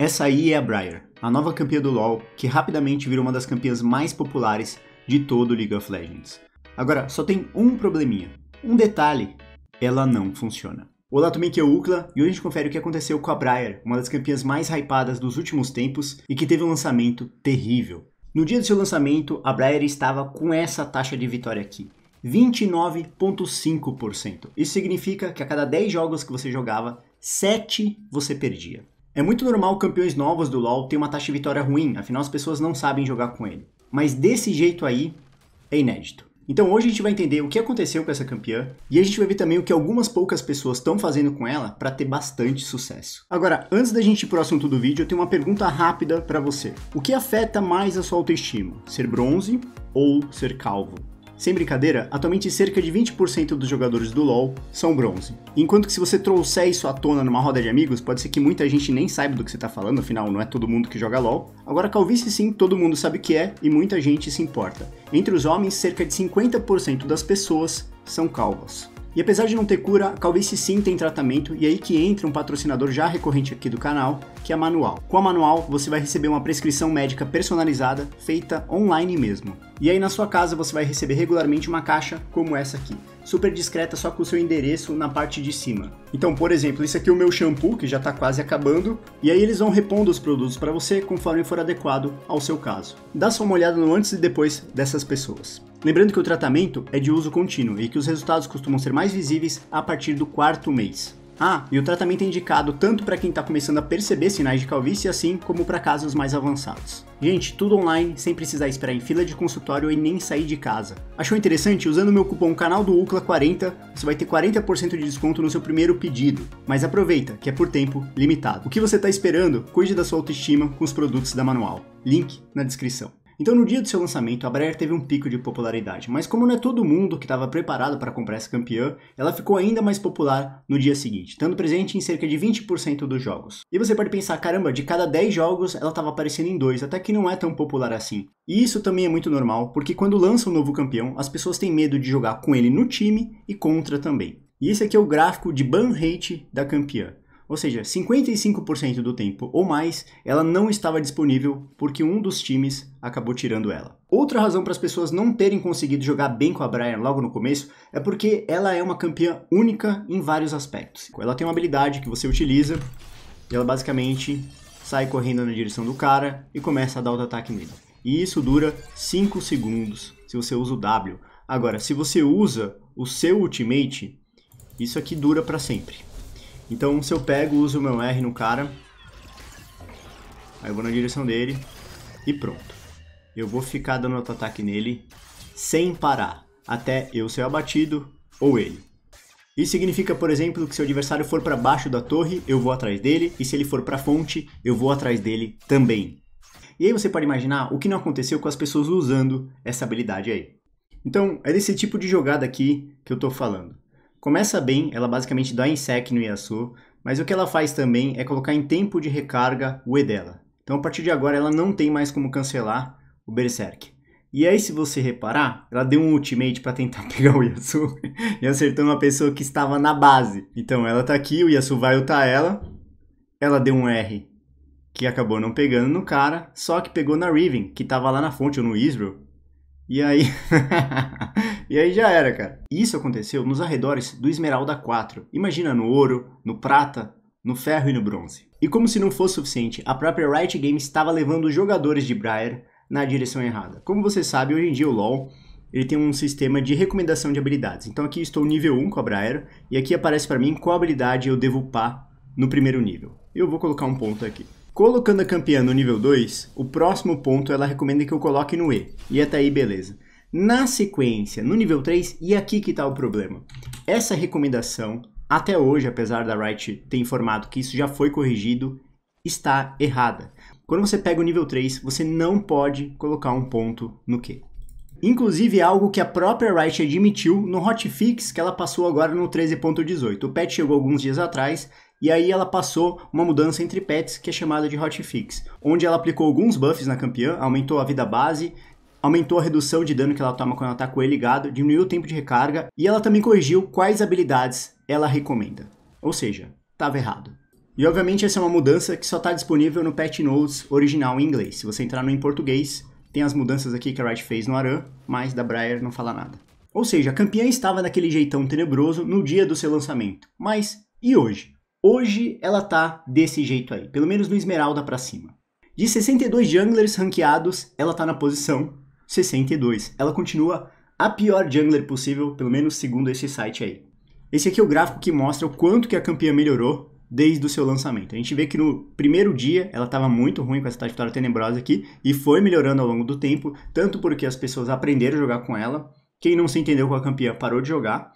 Essa aí é a Briar, a nova campeã do LoL, que rapidamente virou uma das campeãs mais populares de todo o League of Legends. Agora, só tem um probleminha, um detalhe, ela não funciona. Olá, também que é o Ucla, e hoje a gente confere o que aconteceu com a Briar, uma das campeãs mais hypadas dos últimos tempos e que teve um lançamento terrível. No dia do seu lançamento, a Briar estava com essa taxa de vitória aqui, 29,5%. Isso significa que a cada 10 jogos que você jogava, 7 você perdia. É muito normal campeões novos do LoL ter uma taxa de vitória ruim, afinal as pessoas não sabem jogar com ele. Mas desse jeito aí, é inédito. Então hoje a gente vai entender o que aconteceu com essa campeã e a gente vai ver também o que algumas poucas pessoas estão fazendo com ela para ter bastante sucesso. Agora, antes da gente ir pro assunto do vídeo, eu tenho uma pergunta rápida para você. O que afeta mais a sua autoestima? Ser bronze ou ser calvo? Sem brincadeira, atualmente cerca de 20% dos jogadores do LoL são bronze. Enquanto que se você trouxer isso à tona numa roda de amigos, pode ser que muita gente nem saiba do que você está falando, afinal não é todo mundo que joga LoL. Agora calvície sim, todo mundo sabe o que é e muita gente se importa. Entre os homens, cerca de 50% das pessoas são calvas. E apesar de não ter cura, a calvície sim tem tratamento e é aí que entra um patrocinador já recorrente aqui do canal, que é a Manual. Com a Manual, você vai receber uma prescrição médica personalizada, feita online mesmo. E aí na sua casa você vai receber regularmente uma caixa como essa aqui, super discreta só com o seu endereço na parte de cima. Então, por exemplo, isso aqui é o meu shampoo que já está quase acabando, e aí eles vão repondo os produtos para você conforme for adequado ao seu caso. Dá só uma olhada no antes e depois dessas pessoas. Lembrando que o tratamento é de uso contínuo e que os resultados costumam ser mais visíveis a partir do quarto mês. Ah, e o tratamento é indicado tanto para quem está começando a perceber sinais de calvície, assim como para casos mais avançados. Gente, tudo online, sem precisar esperar em fila de consultório e nem sair de casa. Achou interessante? Usando meu cupom canal do UCLA 40, você vai ter 40% de desconto no seu primeiro pedido. Mas aproveita, que é por tempo limitado. O que você está esperando? Cuide da sua autoestima com os produtos da Manual. Link na descrição. Então, no dia do seu lançamento, a Brayer teve um pico de popularidade, mas como não é todo mundo que estava preparado para comprar essa campeã, ela ficou ainda mais popular no dia seguinte, estando presente em cerca de 20% dos jogos. E você pode pensar, caramba, de cada 10 jogos ela estava aparecendo em dois, até que não é tão popular assim. E isso também é muito normal, porque quando lança um novo campeão, as pessoas têm medo de jogar com ele no time e contra também. E esse aqui é o gráfico de ban rate da campeã. Ou seja, 55% do tempo ou mais, ela não estava disponível porque um dos times acabou tirando ela. Outra razão para as pessoas não terem conseguido jogar bem com a Brian logo no começo é porque ela é uma campeã única em vários aspectos. Ela tem uma habilidade que você utiliza e ela basicamente sai correndo na direção do cara e começa a dar o ataque nele. E isso dura 5 segundos se você usa o W. Agora, se você usa o seu ultimate, isso aqui dura para sempre. Então se eu pego, uso o meu R no cara. Aí eu vou na direção dele. E pronto. Eu vou ficar dando auto-ataque nele sem parar. Até eu ser abatido ou ele. Isso significa, por exemplo, que se o adversário for para baixo da torre, eu vou atrás dele, e se ele for para a fonte, eu vou atrás dele também. E aí você pode imaginar o que não aconteceu com as pessoas usando essa habilidade aí. Então, é desse tipo de jogada aqui que eu estou falando. Começa bem, ela basicamente dá insec no Yasuo, mas o que ela faz também é colocar em tempo de recarga o E dela. Então a partir de agora ela não tem mais como cancelar o Berserk. E aí se você reparar, ela deu um ultimate para tentar pegar o Yasuo e acertou uma pessoa que estava na base. Então ela tá aqui, o Yasuo vai ultar ela, ela deu um R que acabou não pegando no cara, só que pegou na Riven, que estava lá na fonte ou no Israel. E aí E aí já era, cara. isso aconteceu nos arredores do Esmeralda 4. Imagina no ouro, no prata, no ferro e no bronze. E como se não fosse suficiente, a própria Riot Games estava levando os jogadores de Briar na direção errada. Como você sabe, hoje em dia o LoL ele tem um sistema de recomendação de habilidades. Então aqui estou nível 1 com a Briar, e aqui aparece para mim qual habilidade eu devo upar no primeiro nível. Eu vou colocar um ponto aqui. Colocando a campeã no nível 2, o próximo ponto ela recomenda que eu coloque no E. E até aí beleza. Na sequência, no nível 3, e aqui que está o problema. Essa recomendação, até hoje, apesar da Wright ter informado que isso já foi corrigido, está errada. Quando você pega o nível 3, você não pode colocar um ponto no Q. Inclusive, é algo que a própria Wright admitiu no hotfix que ela passou agora no 13.18. O patch chegou alguns dias atrás e aí ela passou uma mudança entre pets que é chamada de hotfix, onde ela aplicou alguns buffs na campeã, aumentou a vida base aumentou a redução de dano que ela toma quando ela está com ele ligado, diminuiu o tempo de recarga e ela também corrigiu quais habilidades ela recomenda. Ou seja, estava errado. E obviamente essa é uma mudança que só está disponível no patch notes original em inglês. Se você entrar no em português, tem as mudanças aqui que a Wright fez no Aran, mas da Briar não fala nada. Ou seja, a campeã estava daquele jeitão tenebroso no dia do seu lançamento. Mas e hoje? Hoje ela tá desse jeito aí, pelo menos no Esmeralda para cima. De 62 junglers ranqueados, ela tá na posição 62. Ela continua a pior jungler possível, pelo menos segundo esse site aí. Esse aqui é o gráfico que mostra o quanto que a campeã melhorou desde o seu lançamento. A gente vê que no primeiro dia ela estava muito ruim com essa trajetória Tenebrosa aqui e foi melhorando ao longo do tempo, tanto porque as pessoas aprenderam a jogar com ela, quem não se entendeu com a campeã parou de jogar,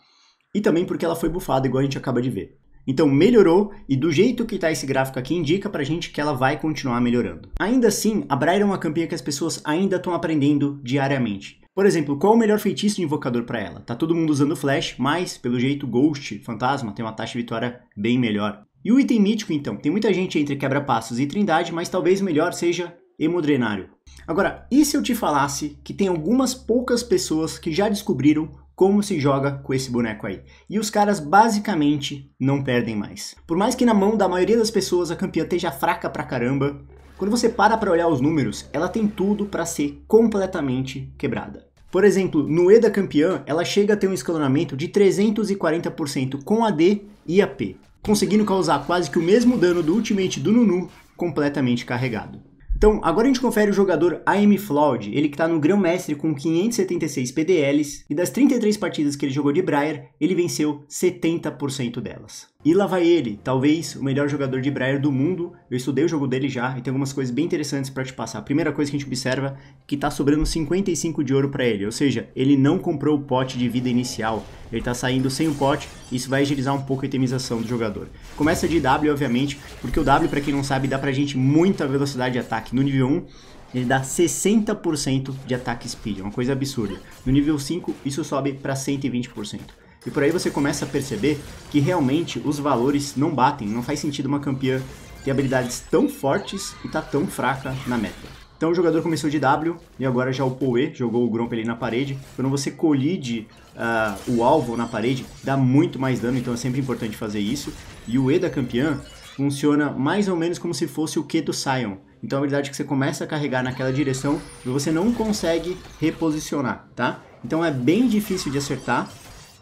e também porque ela foi bufada, igual a gente acaba de ver. Então melhorou e do jeito que está esse gráfico aqui indica para a gente que ela vai continuar melhorando. Ainda assim, a Braille é uma campeã que as pessoas ainda estão aprendendo diariamente. Por exemplo, qual o melhor feitiço de invocador para ela? Tá todo mundo usando Flash, mas pelo jeito Ghost, Fantasma, tem uma taxa de vitória bem melhor. E o item mítico então? Tem muita gente entre quebra-passos e trindade, mas talvez melhor seja Hemodrenário. Agora, e se eu te falasse que tem algumas poucas pessoas que já descobriram como se joga com esse boneco aí. E os caras basicamente não perdem mais. Por mais que na mão da maioria das pessoas a campeã esteja fraca pra caramba, quando você para para olhar os números, ela tem tudo para ser completamente quebrada. Por exemplo, no E da campeã, ela chega a ter um escalonamento de 340% com AD e AP, conseguindo causar quase que o mesmo dano do ultimate do Nunu completamente carregado. Então, agora a gente confere o jogador AM Flood, ele que está no grão-mestre com 576 PDLs, e das 33 partidas que ele jogou de Briar, ele venceu 70% delas. E lá vai ele, talvez o melhor jogador de Briar do mundo. Eu estudei o jogo dele já e tem algumas coisas bem interessantes para te passar. A primeira coisa que a gente observa é que tá sobrando 55 de ouro para ele, ou seja, ele não comprou o pote de vida inicial. Ele tá saindo sem o pote, isso vai agilizar um pouco a itemização do jogador. Começa de W, obviamente, porque o W, para quem não sabe, dá pra gente muita velocidade de ataque. No nível 1, ele dá 60% de ataque speed, é uma coisa absurda. No nível 5, isso sobe para 120%. E por aí você começa a perceber que realmente os valores não batem, não faz sentido uma campeã ter habilidades tão fortes e tá tão fraca na meta. Então o jogador começou de W e agora já o Poe jogou o Gromp ali na parede. Quando você colide uh, o alvo na parede, dá muito mais dano, então é sempre importante fazer isso. E o E da campeã funciona mais ou menos como se fosse o Q do Sion. Então é a habilidade que você começa a carregar naquela direção, você não consegue reposicionar, tá? Então é bem difícil de acertar,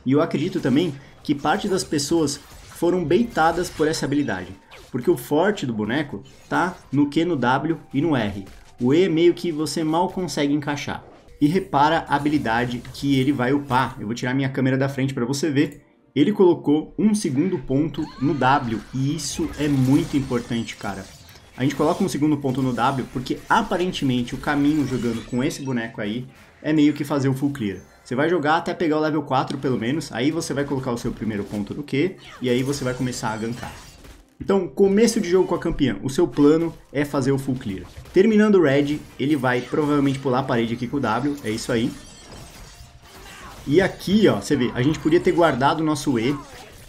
e eu acredito também que parte das pessoas foram beitadas por essa habilidade, porque o forte do boneco tá no Q, no W e no R. O E meio que você mal consegue encaixar. E repara a habilidade que ele vai upar. Eu vou tirar minha câmera da frente para você ver. Ele colocou um segundo ponto no W e isso é muito importante, cara. A gente coloca um segundo ponto no W porque aparentemente o caminho jogando com esse boneco aí é meio que fazer o full clear. Você vai jogar até pegar o level 4 pelo menos, aí você vai colocar o seu primeiro ponto no Q e aí você vai começar a gankar. Então, começo de jogo com a campeã, o seu plano é fazer o full clear. Terminando o red, ele vai provavelmente pular a parede aqui com o W, é isso aí. E aqui, ó, você vê, a gente podia ter guardado o nosso E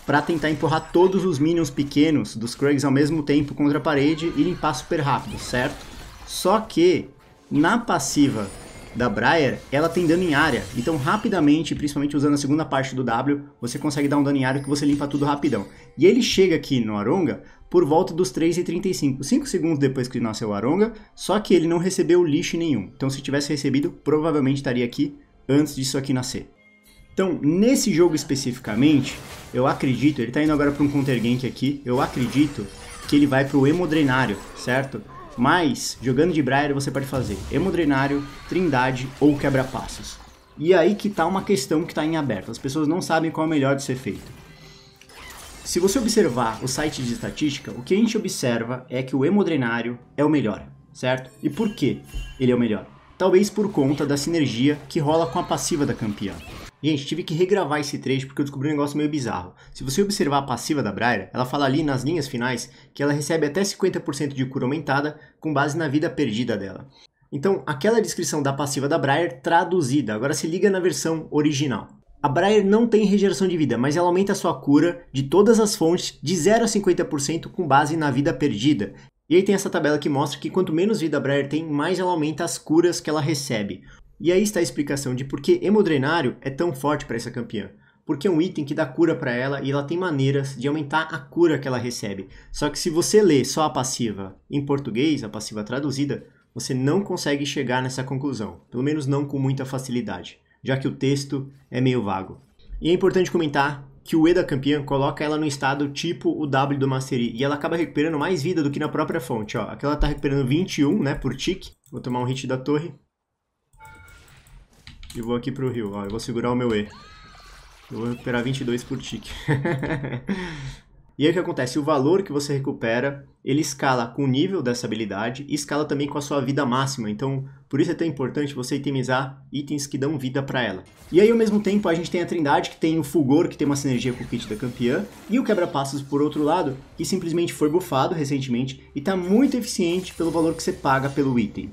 para tentar empurrar todos os minions pequenos dos Krugs ao mesmo tempo contra a parede e limpar super rápido, certo? Só que, na passiva da Briar, ela tem dano em área. Então, rapidamente, principalmente usando a segunda parte do W, você consegue dar um dano em área que você limpa tudo rapidão. E ele chega aqui no Aronga por volta dos 3,35, 5 segundos depois que nasceu o Aronga, só que ele não recebeu lixo nenhum. Então, se tivesse recebido, provavelmente estaria aqui antes disso aqui nascer. Então, nesse jogo especificamente, eu acredito, ele está indo agora para um Counter Gank aqui, eu acredito que ele vai para o Hemodrenário, certo? Mas, jogando de Briar, você pode fazer Hemodrenário, Trindade ou Quebra-Passos. E é aí que tá uma questão que está em aberto, as pessoas não sabem qual é o melhor de ser feito. Se você observar o site de estatística, o que a gente observa é que o Hemodrenário é o melhor, certo? E por que ele é o melhor? Talvez por conta da sinergia que rola com a passiva da campeã. Gente, tive que regravar esse trecho porque eu descobri um negócio meio bizarro. Se você observar a passiva da Braira, ela fala ali nas linhas finais que ela recebe até 50% de cura aumentada com base na vida perdida dela. Então, aquela descrição da passiva da Briar traduzida, agora se liga na versão original. A Briar não tem regeneração de vida, mas ela aumenta sua cura de todas as fontes de 0 a 50% com base na vida perdida. E aí tem essa tabela que mostra que quanto menos vida a Briar tem, mais ela aumenta as curas que ela recebe. E aí está a explicação de por que Hemodrenário é tão forte para essa campeã. Porque é um item que dá cura para ela e ela tem maneiras de aumentar a cura que ela recebe. Só que se você lê só a passiva em português, a passiva traduzida, você não consegue chegar nessa conclusão. Pelo menos não com muita facilidade, já que o texto é meio vago. E é importante comentar que o E da campeã coloca ela no estado tipo o W do Mastery e ela acaba recuperando mais vida do que na própria fonte. Ó, aqui ela está recuperando 21 né, por tique. Vou tomar um hit da torre. E vou aqui pro rio, ó. Eu vou segurar o meu E. Eu vou recuperar 22 por tique. e aí o que acontece? O valor que você recupera, ele escala com o nível dessa habilidade e escala também com a sua vida máxima. Então, por isso é tão importante você itemizar itens que dão vida para ela. E aí, ao mesmo tempo, a gente tem a Trindade, que tem o Fulgor, que tem uma sinergia com o kit da campeã, e o Quebra-Passos, por outro lado, que simplesmente foi bufado recentemente e está muito eficiente pelo valor que você paga pelo item.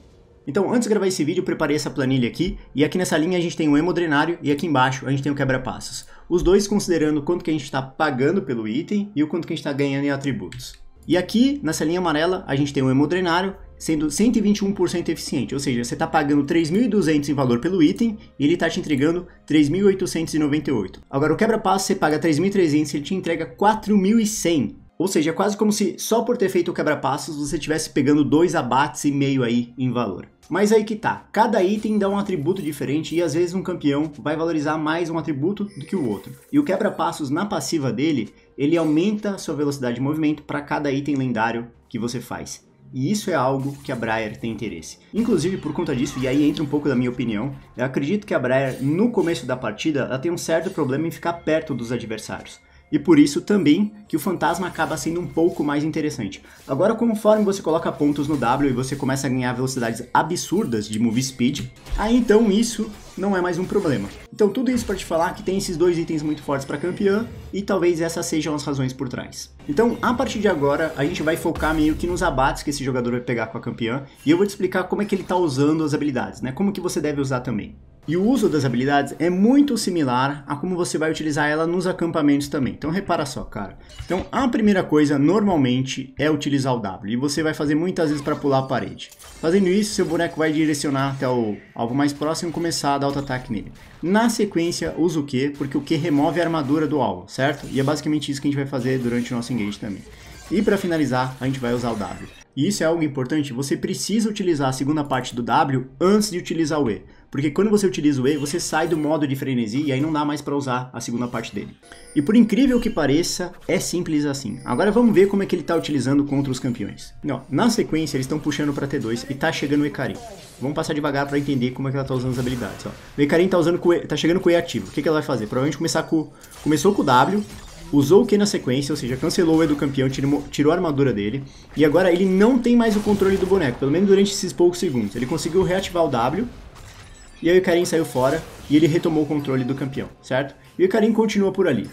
Então, antes de gravar esse vídeo, eu preparei essa planilha aqui, e aqui nessa linha a gente tem o hemodrenário e aqui embaixo a gente tem o quebra-passos. Os dois considerando quanto que a gente está pagando pelo item e o quanto que a gente está ganhando em atributos. E aqui, nessa linha amarela, a gente tem o hemodrenário sendo 121% eficiente, ou seja, você está pagando 3.200 em valor pelo item e ele está te entregando 3.898. Agora, o quebra-passo você paga 3.300 e ele te entrega 4.100. Ou seja, é quase como se só por ter feito o quebra-passos você estivesse pegando dois abates e meio aí em valor. Mas aí que tá, cada item dá um atributo diferente e às vezes um campeão vai valorizar mais um atributo do que o outro. E o quebra-passos na passiva dele, ele aumenta a sua velocidade de movimento para cada item lendário que você faz. E isso é algo que a Briar tem interesse. Inclusive, por conta disso, e aí entra um pouco da minha opinião, eu acredito que a Briar, no começo da partida, ela tem um certo problema em ficar perto dos adversários e por isso também que o fantasma acaba sendo um pouco mais interessante. Agora, conforme você coloca pontos no W e você começa a ganhar velocidades absurdas de move speed, aí então isso não é mais um problema. Então tudo isso para te falar que tem esses dois itens muito fortes para campeã e talvez essas sejam as razões por trás. Então a partir de agora a gente vai focar meio que nos abates que esse jogador vai pegar com a campeã e eu vou te explicar como é que ele está usando as habilidades, né? Como que você deve usar também. E o uso das habilidades é muito similar a como você vai utilizar ela nos acampamentos também. Então repara só, cara. Então a primeira coisa normalmente é utilizar o W. E você vai fazer muitas vezes para pular a parede. Fazendo isso, seu boneco vai direcionar até o alvo mais próximo e começar a dar auto-ataque nele. Na sequência, usa o Q, porque o Q remove a armadura do alvo, certo? E é basicamente isso que a gente vai fazer durante o nosso engage também. E para finalizar, a gente vai usar o W. E isso é algo importante, você precisa utilizar a segunda parte do W antes de utilizar o E. Porque quando você utiliza o E, você sai do modo de frenesi e aí não dá mais para usar a segunda parte dele. E por incrível que pareça, é simples assim. Agora vamos ver como é que ele está utilizando contra os campeões. Não, na sequência, eles estão puxando para T2 e está chegando o Ecarim. Vamos passar devagar para entender como é que ela está usando as habilidades. Ó. O Ecarim está usando e, tá chegando com o E ativo. O que, que ela vai fazer? Provavelmente começar com, começou com o W, usou o Q na sequência, ou seja, cancelou o E do campeão, tirou, tirou a armadura dele, e agora ele não tem mais o controle do boneco, pelo menos durante esses poucos segundos. Ele conseguiu reativar o W, e aí o Karim saiu fora e ele retomou o controle do campeão, certo? E o Karim continua por ali.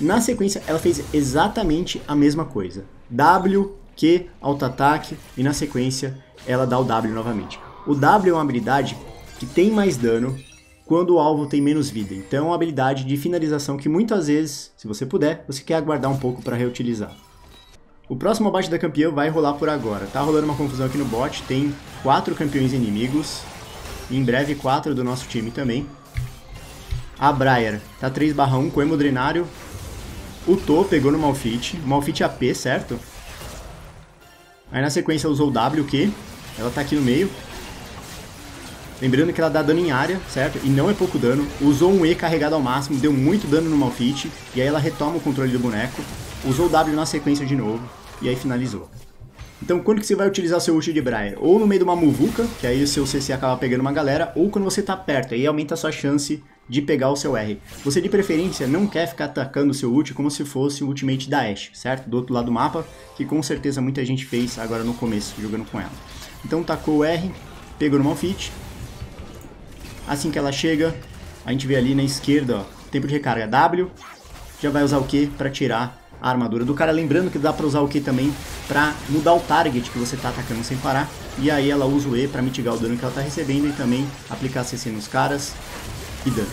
Na sequência, ela fez exatamente a mesma coisa. W, Q, auto-ataque e na sequência ela dá o W novamente. O W é uma habilidade que tem mais dano quando o alvo tem menos vida. Então é uma habilidade de finalização que muitas vezes, se você puder, você quer aguardar um pouco para reutilizar. O próximo abate da campeã vai rolar por agora. Tá rolando uma confusão aqui no bot, tem quatro campeões inimigos e em breve 4 do nosso time também. A Briar tá 3 barra 1 com o Hemodrenário. O To pegou no Malfit. Malfit AP, certo? Aí na sequência usou o que? Ela tá aqui no meio. Lembrando que ela dá dano em área, certo? E não é pouco dano. Usou um E carregado ao máximo, deu muito dano no Malfit. E aí ela retoma o controle do boneco. Usou o W na sequência de novo. E aí finalizou. Então quando que você vai utilizar seu ult de Briar? Ou no meio de uma muvuca, que aí o seu CC acaba pegando uma galera, ou quando você tá perto, aí aumenta a sua chance de pegar o seu R. Você de preferência não quer ficar atacando o seu ult como se fosse o ultimate da Ashe, certo? Do outro lado do mapa, que com certeza muita gente fez agora no começo, jogando com ela. Então tacou o R, pegou no malfit. Assim que ela chega, a gente vê ali na esquerda, ó, tempo de recarga W. Já vai usar o Q para tirar a armadura do cara. Lembrando que dá para usar o Q também para mudar o target que você está atacando sem parar. E aí ela usa o E para mitigar o dano que ela está recebendo e também aplicar CC nos caras e dano.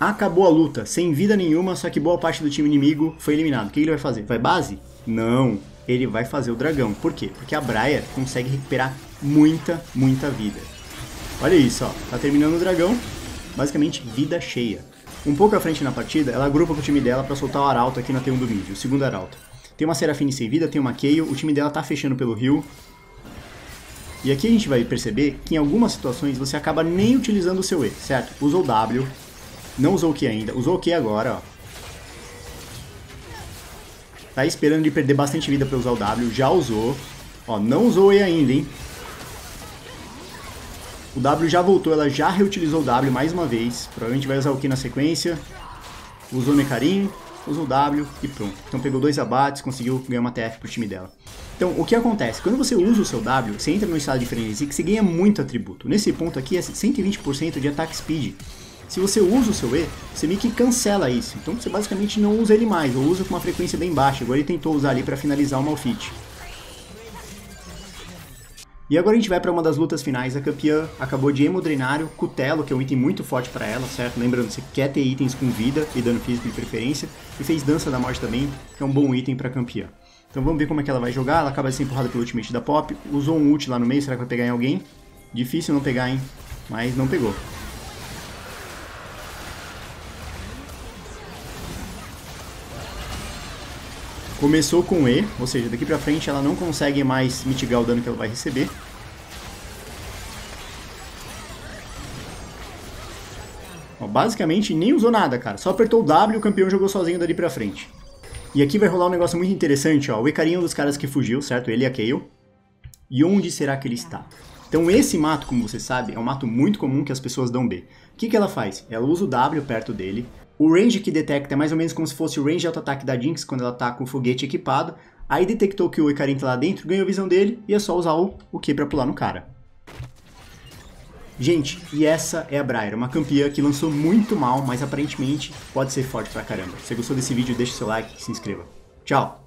Acabou a luta, sem vida nenhuma, só que boa parte do time inimigo foi eliminado. O que ele vai fazer? Vai base? Não, ele vai fazer o dragão. Por quê? Porque a Braia consegue recuperar muita, muita vida. Olha isso, ó. Tá terminando o dragão, basicamente vida cheia. Um pouco à frente na partida, ela agrupa com o time dela para soltar o arauto aqui na T1 do mid, o segundo arauto. Tem uma Serafine sem vida, tem uma Kayle, o time dela tá fechando pelo Rio. E aqui a gente vai perceber que em algumas situações você acaba nem utilizando o seu E, certo? Usou W, não usou o Q ainda, usou o Q agora, ó. Tá esperando de perder bastante vida pra usar o W, já usou. Ó, não usou o E ainda, hein? O W já voltou, ela já reutilizou o W mais uma vez. Provavelmente vai usar o Q na sequência. Usou o Necarim usa o W e pronto. Então pegou dois abates, conseguiu ganhar uma TF pro time dela. Então, o que acontece? Quando você usa o seu W, você entra num estado de frenesi que você ganha muito atributo. Nesse ponto aqui é 120% de attack speed. Se você usa o seu E, você meio que cancela isso. Então você basicamente não usa ele mais, ou usa com uma frequência bem baixa. Agora ele tentou usar ali para finalizar o malfit. E agora a gente vai para uma das lutas finais. A campeã acabou de hemodrenário, cutelo, que é um item muito forte para ela, certo? Lembrando, você quer ter itens com vida e dano físico de preferência. E fez dança da morte também, que é um bom item para campeã. Então vamos ver como é que ela vai jogar. Ela acaba de ser empurrada pelo ultimate da Pop. Usou um ult lá no meio, será que vai pegar em alguém? Difícil não pegar, hein? Mas não pegou. Começou com E, ou seja, daqui pra frente ela não consegue mais mitigar o dano que ela vai receber. Ó, basicamente nem usou nada, cara. Só apertou o W e o campeão jogou sozinho dali pra frente. E aqui vai rolar um negócio muito interessante, ó. O Ecarinho é um dos caras que fugiu, certo? Ele e a Kayle. E onde será que ele está? Então esse mato, como você sabe, é um mato muito comum que as pessoas dão B. O que, que ela faz? Ela usa o W perto dele, o range que detecta é mais ou menos como se fosse o range de auto-ataque da Jinx quando ela tá com o foguete equipado. Aí detectou que o Ikarin tá lá dentro, ganhou a visão dele e é só usar o, o Q pra pular no cara. Gente, e essa é a Briar, uma campeã que lançou muito mal, mas aparentemente pode ser forte pra caramba. Se você gostou desse vídeo, deixa seu like e se inscreva. Tchau!